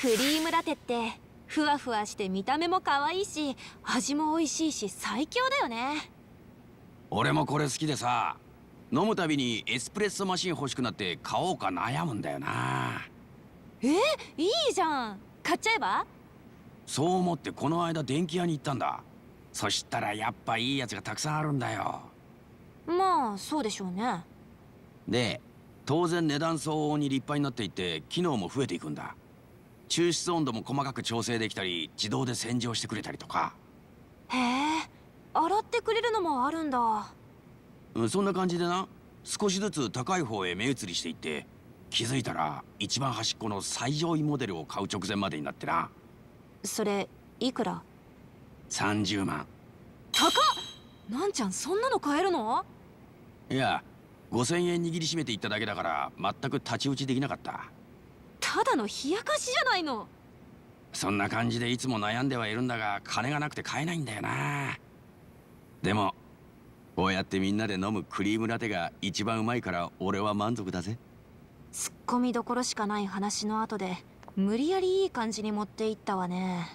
クリームラテってふわふわして見た目も可愛いし味も美味しいし最強だよね俺もこれ好きでさ飲むたびにエスプレッソマシン欲しくなって買おうか悩むんだよなえいいじゃん買っちゃえばそう思ってこの間電気屋に行ったんだそしたらやっぱいいやつがたくさんあるんだよまあそうでしょうねで当然値段相応に立派になっていって機能も増えていくんだ抽出温度も細かく調整できたり自動で洗浄してくれたりとかへえ洗ってくれるのもあるんだそんな感じでな少しずつ高い方へ目移りしていって気づいたら一番端っこの最上位モデルを買う直前までになってなそれいくら30万高っなんちゃんそんなの買えるのいや5000円握りしめていっただけだから全く太刀打ちできなかったただの冷やかしじゃないのそんな感じでいつも悩んではいるんだが金がなくて買えないんだよなでもこうやってみんなで飲むクリームラテが一番うまいから俺は満足だぜツッコミどころしかない話の後で無理やりいい感じに持っていったわね